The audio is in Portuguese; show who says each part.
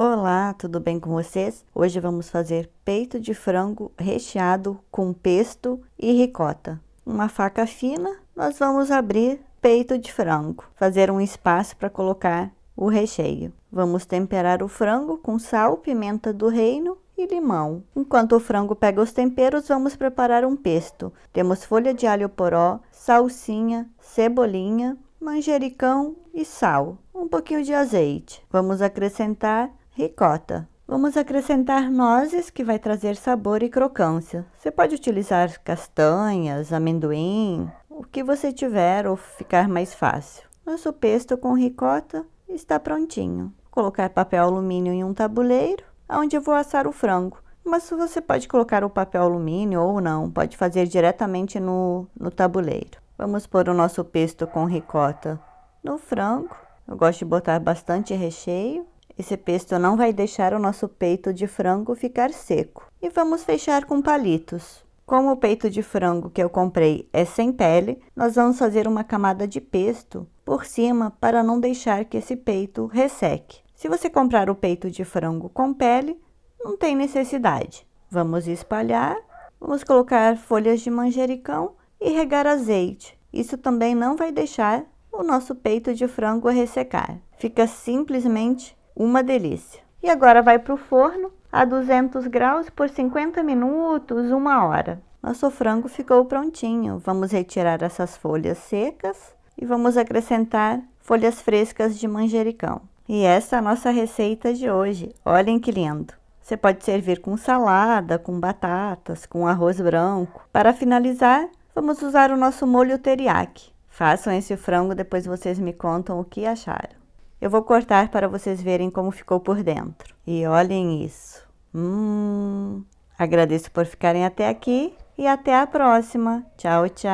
Speaker 1: Olá, tudo bem com vocês? Hoje vamos fazer peito de frango recheado com pesto e ricota. Uma faca fina, nós vamos abrir peito de frango, fazer um espaço para colocar o recheio. Vamos temperar o frango com sal, pimenta do reino e limão. Enquanto o frango pega os temperos, vamos preparar um pesto. Temos folha de alho poró, salsinha, cebolinha, manjericão e sal, um pouquinho de azeite. Vamos acrescentar Ricota. Vamos acrescentar nozes, que vai trazer sabor e crocância. Você pode utilizar castanhas, amendoim, o que você tiver ou ficar mais fácil. Nosso pesto com ricota está prontinho. Vou colocar papel alumínio em um tabuleiro, onde eu vou assar o frango. Mas você pode colocar o papel alumínio ou não, pode fazer diretamente no, no tabuleiro. Vamos pôr o nosso pesto com ricota no frango. Eu gosto de botar bastante recheio. Esse pesto não vai deixar o nosso peito de frango ficar seco. E vamos fechar com palitos. Como o peito de frango que eu comprei é sem pele, nós vamos fazer uma camada de pesto por cima para não deixar que esse peito resseque. Se você comprar o peito de frango com pele, não tem necessidade. Vamos espalhar, vamos colocar folhas de manjericão e regar azeite. Isso também não vai deixar o nosso peito de frango ressecar. Fica simplesmente uma delícia. E agora vai para o forno a 200 graus por 50 minutos, uma hora. Nosso frango ficou prontinho. Vamos retirar essas folhas secas e vamos acrescentar folhas frescas de manjericão. E essa é a nossa receita de hoje. Olhem que lindo! Você pode servir com salada, com batatas, com arroz branco. Para finalizar, vamos usar o nosso molho teriyaki. Façam esse frango, depois vocês me contam o que acharam. Eu vou cortar para vocês verem como ficou por dentro. E olhem isso. Hum, agradeço por ficarem até aqui e até a próxima. Tchau, tchau!